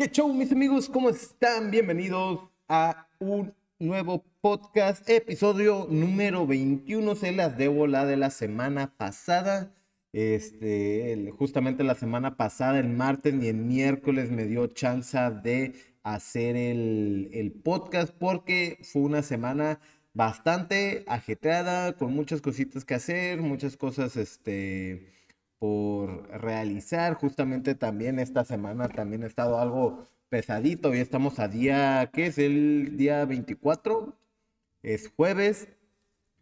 ¿Qué show, mis amigos? ¿Cómo están? Bienvenidos a un nuevo podcast, episodio número 21. Se las debo la de la semana pasada. Este, justamente la semana pasada, el martes y el miércoles, me dio chance de hacer el, el podcast porque fue una semana bastante ajetreada, con muchas cositas que hacer, muchas cosas, este por realizar. Justamente también esta semana también ha estado algo pesadito. y estamos a día, ¿qué es? El día 24, es jueves.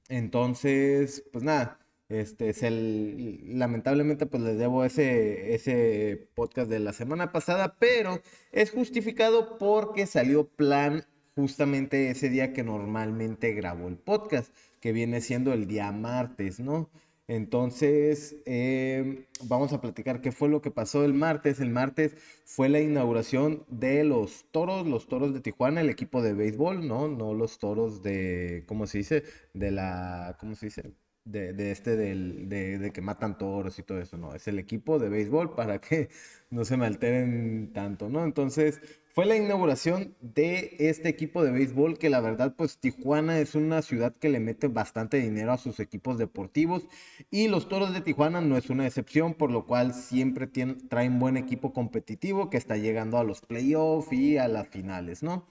Entonces, pues nada, este es el, lamentablemente pues les debo ese, ese podcast de la semana pasada, pero es justificado porque salió plan justamente ese día que normalmente grabo el podcast, que viene siendo el día martes, ¿no? Entonces, eh, vamos a platicar qué fue lo que pasó el martes. El martes fue la inauguración de los toros, los toros de Tijuana, el equipo de béisbol, ¿no? No los toros de, ¿cómo se dice? De la, ¿cómo se dice? De, este, del, de, de que matan toros y todo eso, ¿no? Es el equipo de béisbol para que no se me alteren tanto, ¿no? Entonces, fue la inauguración de este equipo de béisbol que la verdad pues Tijuana es una ciudad que le mete bastante dinero a sus equipos deportivos y los Toros de Tijuana no es una excepción por lo cual siempre traen buen equipo competitivo que está llegando a los playoffs y a las finales, ¿no?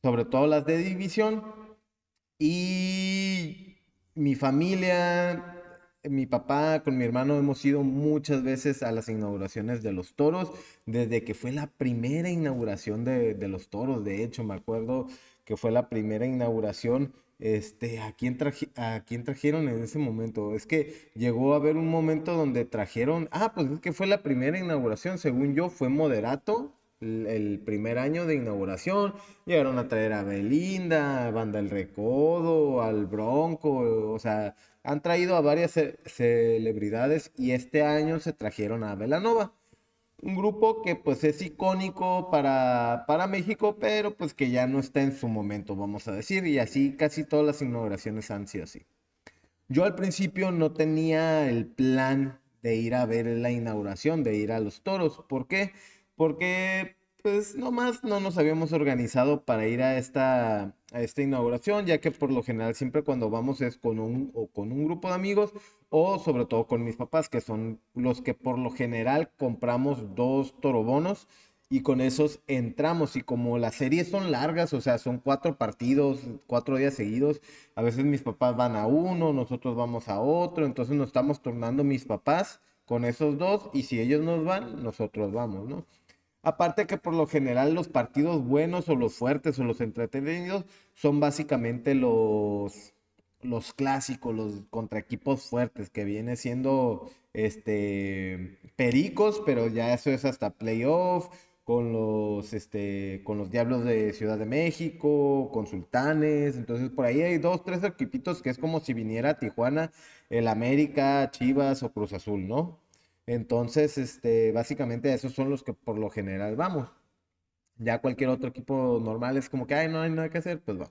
Sobre todo las de división y mi familia mi papá con mi hermano hemos ido muchas veces a las inauguraciones de los toros, desde que fue la primera inauguración de, los toros, de hecho, me acuerdo que fue la primera inauguración. Este, ¿a quién, ¿a quién trajeron en ese momento? Es que llegó a haber un momento donde trajeron, ah, pues es que fue la primera inauguración, según yo, fue Moderato, el primer año de inauguración. Llegaron a traer a Belinda, a Banda El Recodo, al Bronco, o sea, han traído a varias celebridades y este año se trajeron a Belanova, Un grupo que pues es icónico para, para México, pero pues que ya no está en su momento, vamos a decir, y así casi todas las inauguraciones han sido así. Yo al principio no tenía el plan de ir a ver la inauguración, de ir a los toros. ¿Por qué? porque pues nomás no nos habíamos organizado para ir a esta, a esta inauguración, ya que por lo general siempre cuando vamos es con un, o con un grupo de amigos o sobre todo con mis papás, que son los que por lo general compramos dos torobonos y con esos entramos. Y como las series son largas, o sea, son cuatro partidos, cuatro días seguidos, a veces mis papás van a uno, nosotros vamos a otro, entonces nos estamos tornando mis papás con esos dos y si ellos nos van, nosotros vamos, ¿no? Aparte que por lo general los partidos buenos o los fuertes o los entretenidos son básicamente los, los clásicos, los contra equipos fuertes, que viene siendo este Pericos, pero ya eso es hasta playoff, con los este, con los diablos de Ciudad de México, con Sultanes, entonces por ahí hay dos, tres equipitos que es como si viniera Tijuana, el América, Chivas o Cruz Azul, ¿no? Entonces, este, básicamente esos son los que por lo general vamos. Ya cualquier otro equipo normal es como que, ay, no hay nada que hacer, pues va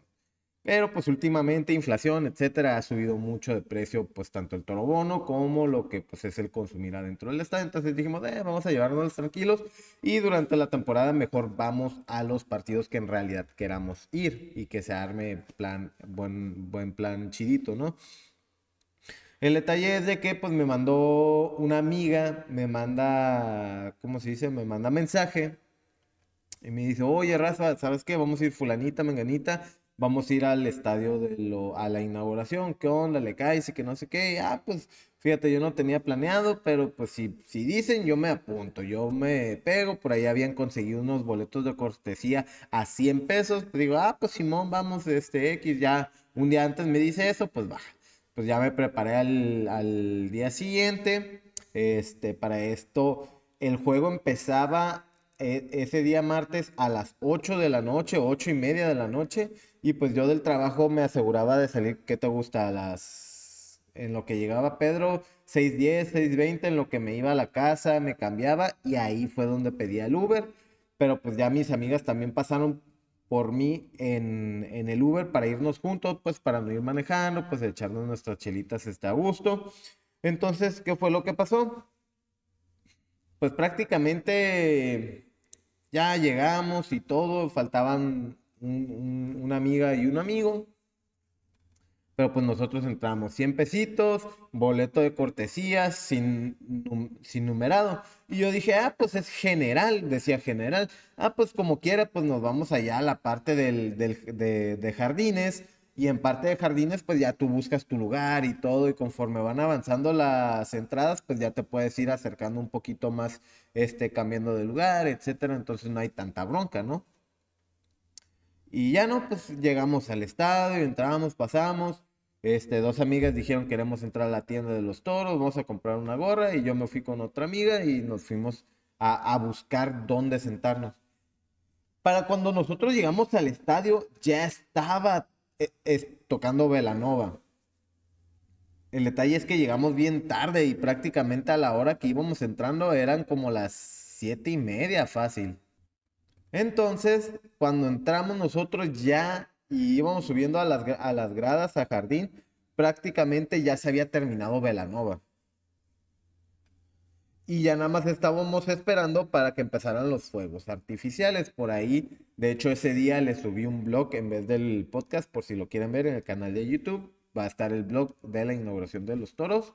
Pero pues últimamente inflación, etcétera, ha subido mucho de precio, pues tanto el toro bono como lo que pues es el consumir adentro del estadio. Entonces dijimos, eh, vamos a llevarnos tranquilos y durante la temporada mejor vamos a los partidos que en realidad queramos ir y que se arme plan, buen, buen plan chidito, ¿no? El detalle es de que pues me mandó una amiga, me manda, ¿cómo se dice? Me manda mensaje y me dice, oye Rafa, ¿sabes qué? Vamos a ir fulanita, menganita, vamos a ir al estadio de lo, a la inauguración, ¿qué onda? ¿Le cae, y que no sé qué? ah, pues fíjate, yo no tenía planeado, pero pues si, si dicen, yo me apunto, yo me pego, por ahí habían conseguido unos boletos de cortesía a 100 pesos, digo, ah, pues Simón, vamos, este X, ya un día antes me dice eso, pues baja pues ya me preparé al, al día siguiente. Este, para esto, el juego empezaba e, ese día martes a las 8 de la noche, 8 y media de la noche, y pues yo del trabajo me aseguraba de salir, ¿qué te gusta? A las, en lo que llegaba Pedro, 6.10, 6.20, en lo que me iba a la casa, me cambiaba, y ahí fue donde pedía el Uber, pero pues ya mis amigas también pasaron por mí en, el Uber para irnos juntos, pues para no ir manejando, pues echarnos nuestras chelitas está a gusto. Entonces, ¿qué fue lo que pasó? Pues prácticamente ya llegamos y todo, faltaban una amiga y un amigo. Pero pues nosotros entramos 100 pesitos, boleto de cortesías, sin, sin numerado. Y yo dije, ah, pues es general, decía general. Ah, pues como quiera, pues nos vamos allá a la parte de, jardines. Y en parte de jardines, pues ya tú buscas tu lugar y todo, y conforme van avanzando las entradas, pues ya te puedes ir acercando un poquito más, este, cambiando de lugar, etcétera. Entonces no hay tanta bronca, ¿no? Y ya no, pues llegamos al estadio, entramos, pasamos, este, dos amigas dijeron queremos entrar a la tienda de los toros, vamos a comprar una gorra y yo me fui con otra amiga y nos fuimos a, buscar dónde sentarnos. Para cuando nosotros llegamos al estadio ya estaba e, tocando Velanova. El detalle es que llegamos bien tarde y prácticamente a la hora que íbamos entrando eran como las siete y media fácil. Entonces, cuando entramos nosotros ya y íbamos subiendo a las, a las gradas, a jardín, prácticamente ya se había terminado Velanova. Y ya nada más estábamos esperando para que empezaran los fuegos artificiales. Por ahí, de hecho, ese día le subí un blog en vez del podcast, por si lo quieren ver en el canal de YouTube. Va a estar el blog de la inauguración de los toros,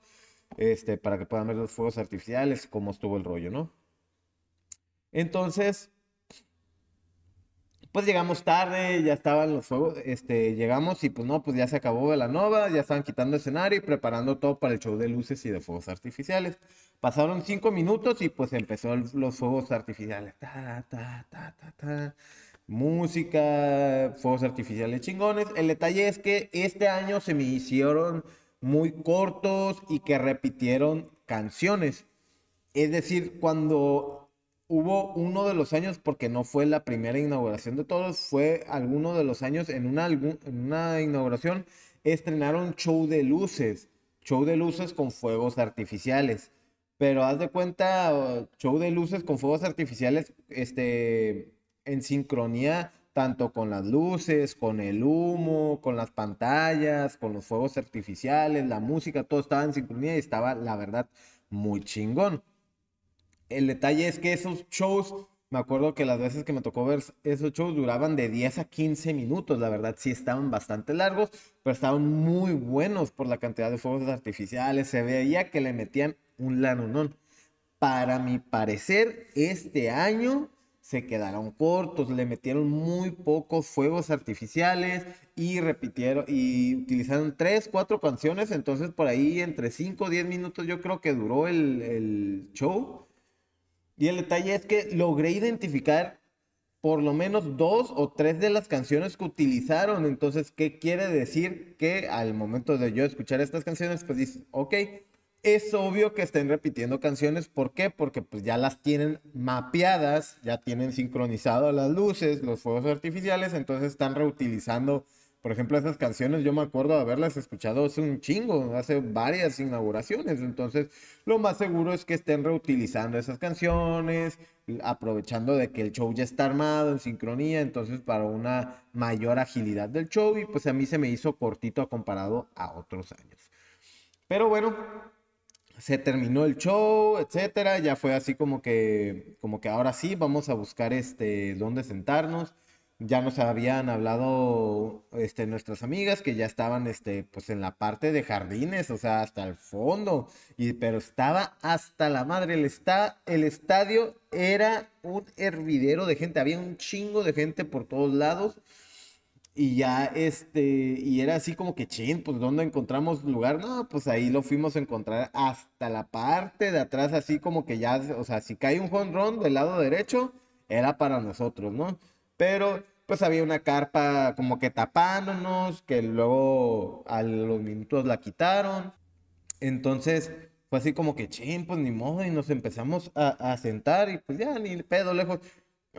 este, para que puedan ver los fuegos artificiales, cómo estuvo el rollo, ¿no? Entonces, pues llegamos tarde, ya estaban los fuegos, este, llegamos y pues no, pues ya se acabó la nova, ya estaban quitando escenario y preparando todo para el show de luces y de fuegos artificiales. Pasaron cinco minutos y pues empezó los fuegos artificiales. Ta, Música, fuegos artificiales chingones. El detalle es que este año se me hicieron muy cortos y que repitieron canciones. Es decir, cuando hubo uno de los años, porque no fue la primera inauguración de todos, fue alguno de los años en una, una inauguración estrenaron show de luces, show de luces con fuegos artificiales. Pero haz de cuenta, show de luces con fuegos artificiales, este, en sincronía tanto con las luces, con el humo, con las pantallas, con los fuegos artificiales, la música, todo estaba en sincronía y estaba, la verdad, muy chingón el detalle es que esos shows, me acuerdo que las veces que me tocó ver esos shows duraban de 10 a 15 minutos, la verdad sí estaban bastante largos, pero estaban muy buenos por la cantidad de fuegos artificiales, se veía que le metían un lanonón. Para mi parecer, este año se quedaron cortos, le metieron muy pocos fuegos artificiales y repitieron y utilizaron tres, cuatro canciones, entonces por ahí entre 5 o 10 minutos yo creo que duró el, el, show y el detalle es que logré identificar por lo menos dos o tres de las canciones que utilizaron. Entonces, ¿qué quiere decir? Que al momento de yo escuchar estas canciones, pues dice, ok, es obvio que estén repitiendo canciones. ¿Por qué? Porque pues ya las tienen mapeadas, ya tienen sincronizado las luces, los fuegos artificiales, entonces están reutilizando por ejemplo, esas canciones yo me acuerdo haberlas escuchado hace un chingo, hace varias inauguraciones. Entonces, lo más seguro es que estén reutilizando esas canciones, aprovechando de que el show ya está armado en sincronía, entonces para una mayor agilidad del show. Y pues a mí se me hizo cortito comparado a otros años. Pero bueno, se terminó el show, etcétera. Ya fue así como que, como que ahora sí, vamos a buscar este dónde sentarnos ya nos habían hablado este, nuestras amigas que ya estaban este, pues en la parte de jardines, o sea, hasta el fondo, y, pero estaba hasta la madre, el, está el estadio era un hervidero de gente, había un chingo de gente por todos lados. Y ya, este, y era así como que chin, pues ¿dónde encontramos lugar? No, pues ahí lo fuimos a encontrar hasta la parte de atrás, así como que ya, o sea, si cae un jonrón del lado derecho, era para nosotros, ¿no? Pero pues había una carpa como que tapándonos, que luego a los minutos la quitaron. Entonces fue así como que, ching, pues ni modo, y nos empezamos a, sentar y pues ya, ni pedo lejos.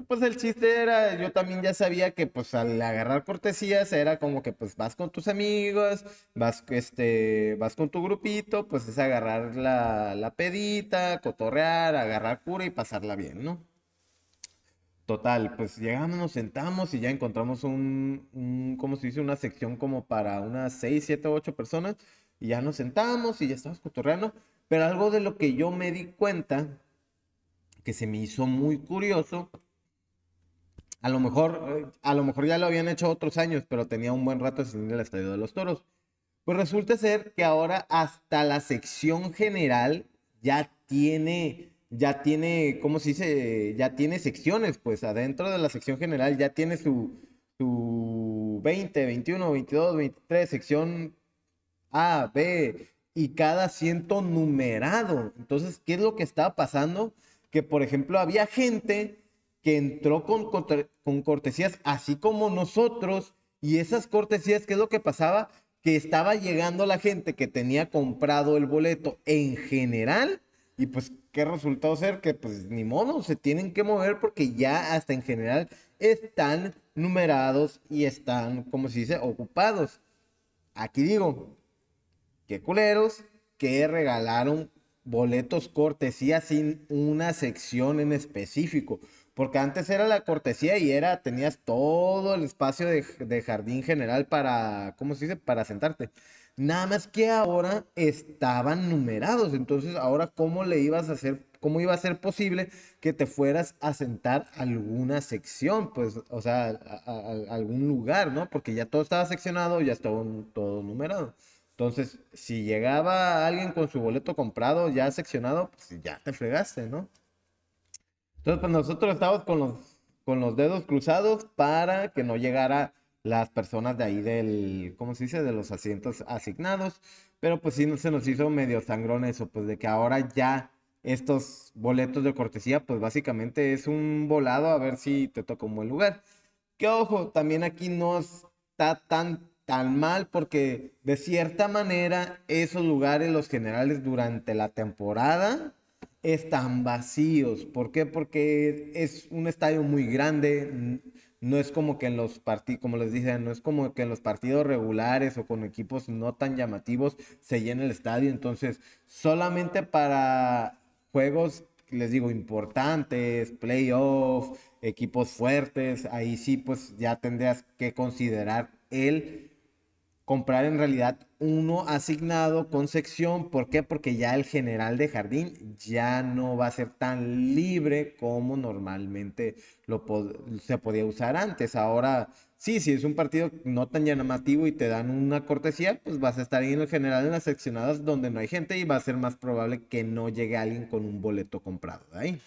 Pues el chiste era, yo también ya sabía que pues al agarrar cortesías era como que pues vas con tus amigos, vas, este, vas con tu grupito, pues es agarrar la, la pedita, cotorrear, agarrar cura y pasarla bien, ¿no? Total, pues llegamos, nos sentamos y ya encontramos un, un ¿cómo se dice? Una sección como para unas 6, 7, 8 personas. Y ya nos sentamos y ya estábamos cotorreando. Pero algo de lo que yo me di cuenta, que se me hizo muy curioso, a lo mejor, a lo mejor ya lo habían hecho otros años, pero tenía un buen rato sin ir al Estadio de los Toros. Pues resulta ser que ahora hasta la sección general ya tiene ya tiene, ¿cómo se dice? Ya tiene secciones, pues adentro de la sección general ya tiene su, su 20, 21, 22, 23, sección A, B, y cada asiento numerado. Entonces, ¿qué es lo que estaba pasando? Que, por ejemplo, había gente que entró con, con cortesías, así como nosotros, y esas cortesías, ¿qué es lo que pasaba? Que estaba llegando la gente que tenía comprado el boleto en general y pues, ¿qué resultado ser? Que pues ni modo, se tienen que mover porque ya hasta en general están numerados y están, como se dice, ocupados. Aquí digo, qué culeros que regalaron boletos cortesía sin una sección en específico. Porque antes era la cortesía y era, tenías todo el espacio de, de jardín general para, ¿cómo se dice? Para sentarte. Nada más que ahora estaban numerados. Entonces, ahora, ¿cómo le ibas a hacer? ¿Cómo iba a ser posible que te fueras a sentar alguna sección? Pues, o sea, a, algún lugar, ¿no? Porque ya todo estaba seccionado, ya estaba todo numerado. Entonces, si llegaba alguien con su boleto comprado, ya seccionado, pues ya te fregaste, ¿no? Entonces, pues nosotros estábamos con los, con los dedos cruzados para que no llegara las personas de ahí del, ¿cómo se dice?, de los asientos asignados, pero pues sí no se nos hizo medio sangrón eso, pues de que ahora ya estos boletos de cortesía, pues básicamente es un volado a ver si te toca un buen lugar. Que ojo, también aquí no está tan, tan mal porque de cierta manera esos lugares, los generales durante la temporada, están vacíos. ¿Por qué? Porque es un estadio muy grande, no es como que en los partidos, como les dije, no es como que en los partidos regulares o con equipos no tan llamativos se llene el estadio. Entonces, solamente para juegos, les digo, importantes, playoffs, equipos fuertes, ahí sí, pues ya tendrías que considerar el comprar en realidad uno asignado con sección. ¿Por qué? Porque ya el general de jardín ya no va a ser tan libre como normalmente lo se podía usar antes. Ahora, sí, si es un partido no tan llamativo y te dan una cortesía, pues vas a estar ahí en el general en las seccionadas donde no hay gente y va a ser más probable que no llegue alguien con un boleto comprado ahí.